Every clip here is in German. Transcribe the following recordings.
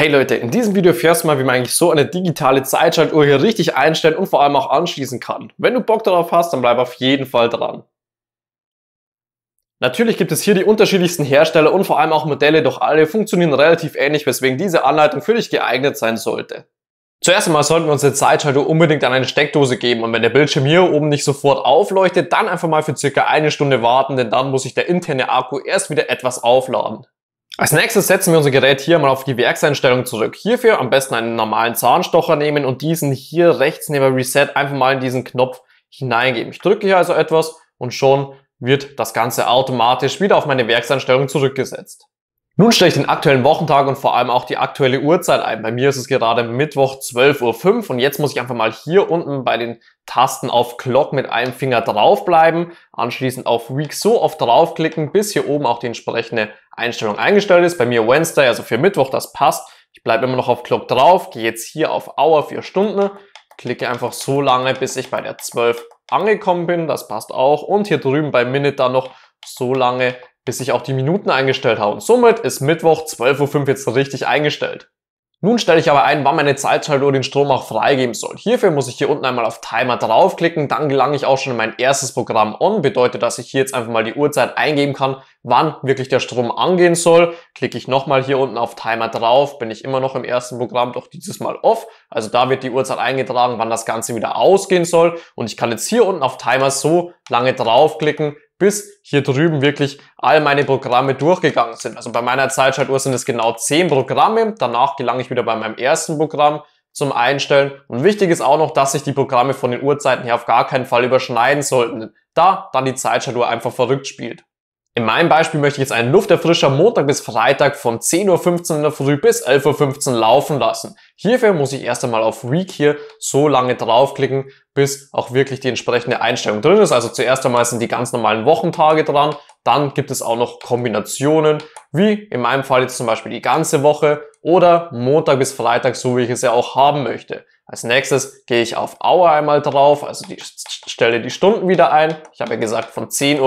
Hey Leute, in diesem Video erfährst du mal, wie man eigentlich so eine digitale Zeitschaltuhr hier richtig einstellen und vor allem auch anschließen kann. Wenn du Bock darauf hast, dann bleib auf jeden Fall dran. Natürlich gibt es hier die unterschiedlichsten Hersteller und vor allem auch Modelle, doch alle funktionieren relativ ähnlich, weswegen diese Anleitung für dich geeignet sein sollte. Zuerst einmal sollten wir unsere Zeitschaltuhr unbedingt an eine Steckdose geben und wenn der Bildschirm hier oben nicht sofort aufleuchtet, dann einfach mal für circa eine Stunde warten, denn dann muss sich der interne Akku erst wieder etwas aufladen. Als nächstes setzen wir unser Gerät hier mal auf die Werkseinstellung zurück. Hierfür am besten einen normalen Zahnstocher nehmen und diesen hier rechts neben Reset einfach mal in diesen Knopf hineingeben. Ich drücke hier also etwas und schon wird das Ganze automatisch wieder auf meine Werkseinstellung zurückgesetzt. Nun stelle ich den aktuellen Wochentag und vor allem auch die aktuelle Uhrzeit ein. Bei mir ist es gerade Mittwoch 12.05 Uhr und jetzt muss ich einfach mal hier unten bei den Tasten auf Clock mit einem Finger draufbleiben, anschließend auf Week so oft draufklicken, bis hier oben auch die entsprechende Einstellung eingestellt ist. Bei mir Wednesday, also für Mittwoch, das passt. Ich bleibe immer noch auf Clock drauf, gehe jetzt hier auf Hour 4 Stunden, klicke einfach so lange, bis ich bei der 12 angekommen bin, das passt auch. Und hier drüben bei Minute dann noch so lange, bis sich auch die Minuten eingestellt haben. somit ist Mittwoch 12.05 Uhr jetzt richtig eingestellt. Nun stelle ich aber ein, wann meine Zeitschaltuhr den Strom auch freigeben soll. Hierfür muss ich hier unten einmal auf Timer draufklicken, dann gelange ich auch schon in mein erstes Programm on, bedeutet, dass ich hier jetzt einfach mal die Uhrzeit eingeben kann, wann wirklich der Strom angehen soll. Klicke ich nochmal hier unten auf Timer drauf, bin ich immer noch im ersten Programm, doch dieses Mal off. Also da wird die Uhrzeit eingetragen, wann das Ganze wieder ausgehen soll. Und ich kann jetzt hier unten auf Timer so lange draufklicken, bis hier drüben wirklich all meine Programme durchgegangen sind. Also bei meiner Zeitschaltuhr sind es genau zehn Programme. Danach gelange ich wieder bei meinem ersten Programm zum Einstellen. Und wichtig ist auch noch, dass sich die Programme von den Uhrzeiten her auf gar keinen Fall überschneiden sollten. Da dann die Zeitschaltuhr einfach verrückt spielt. In meinem Beispiel möchte ich jetzt einen Lufterfrischer Montag bis Freitag von 10.15 Uhr in der Früh bis 11.15 Uhr laufen lassen. Hierfür muss ich erst einmal auf Week hier so lange draufklicken, bis auch wirklich die entsprechende Einstellung drin ist. Also zuerst einmal sind die ganz normalen Wochentage dran. Dann gibt es auch noch Kombinationen, wie in meinem Fall jetzt zum Beispiel die ganze Woche oder Montag bis Freitag, so wie ich es ja auch haben möchte. Als nächstes gehe ich auf Hour einmal drauf, also die, stelle die Stunden wieder ein. Ich habe ja gesagt von 10.15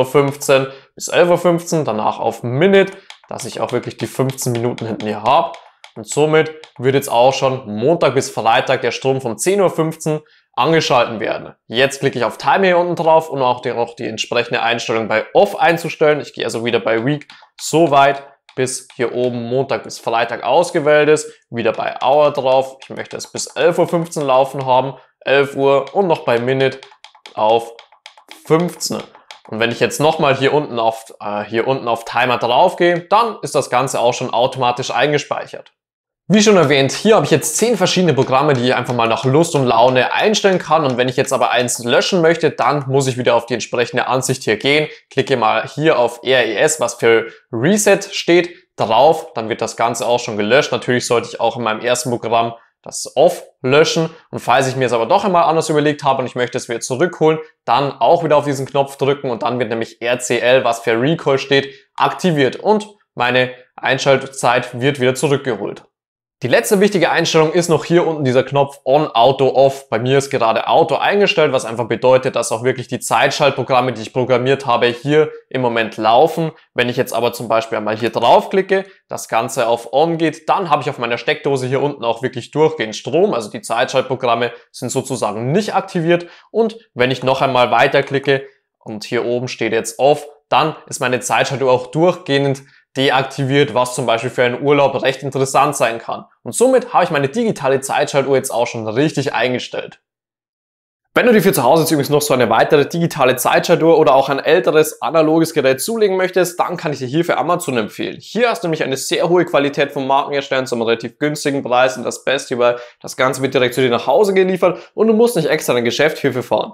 Uhr bis 11.15 Uhr, danach auf Minute, dass ich auch wirklich die 15 Minuten hinten hier habe. Und somit wird jetzt auch schon Montag bis Freitag der Strom von 10.15 Uhr angeschalten werden. Jetzt klicke ich auf Time hier unten drauf, um auch die, noch die entsprechende Einstellung bei Off einzustellen. Ich gehe also wieder bei Week so weit, bis hier oben Montag bis Freitag ausgewählt ist. Wieder bei Hour drauf. Ich möchte es bis 11.15 Uhr laufen haben. 11 Uhr und noch bei Minute auf 15. Und wenn ich jetzt nochmal hier unten auf, äh, hier unten auf Timer draufgehe, dann ist das Ganze auch schon automatisch eingespeichert. Wie schon erwähnt, hier habe ich jetzt zehn verschiedene Programme, die ich einfach mal nach Lust und Laune einstellen kann. Und wenn ich jetzt aber eins löschen möchte, dann muss ich wieder auf die entsprechende Ansicht hier gehen. Klicke mal hier auf RES, was für Reset steht, drauf. Dann wird das Ganze auch schon gelöscht. Natürlich sollte ich auch in meinem ersten Programm das Off löschen. Und falls ich mir es aber doch einmal anders überlegt habe und ich möchte es wieder zurückholen, dann auch wieder auf diesen Knopf drücken und dann wird nämlich RCL, was für Recall steht, aktiviert und meine Einschaltzeit wird wieder zurückgeholt. Die letzte wichtige Einstellung ist noch hier unten dieser Knopf On, Auto, Off. Bei mir ist gerade Auto eingestellt, was einfach bedeutet, dass auch wirklich die Zeitschaltprogramme, die ich programmiert habe, hier im Moment laufen. Wenn ich jetzt aber zum Beispiel einmal hier draufklicke, das Ganze auf On geht, dann habe ich auf meiner Steckdose hier unten auch wirklich durchgehend Strom. Also die Zeitschaltprogramme sind sozusagen nicht aktiviert. Und wenn ich noch einmal weiterklicke und hier oben steht jetzt Off, dann ist meine Zeitschaltung auch durchgehend deaktiviert, was zum Beispiel für einen Urlaub recht interessant sein kann. Und somit habe ich meine digitale Zeitschaltuhr jetzt auch schon richtig eingestellt. Wenn du dir für zu Hause jetzt übrigens noch so eine weitere digitale Zeitschaltuhr oder auch ein älteres analoges Gerät zulegen möchtest, dann kann ich dir hier für Amazon empfehlen. Hier hast du nämlich eine sehr hohe Qualität von Markenherstellern zum relativ günstigen Preis und das Beste weil das Ganze wird direkt zu dir nach Hause geliefert und du musst nicht extra in ein Geschäft hierfür fahren.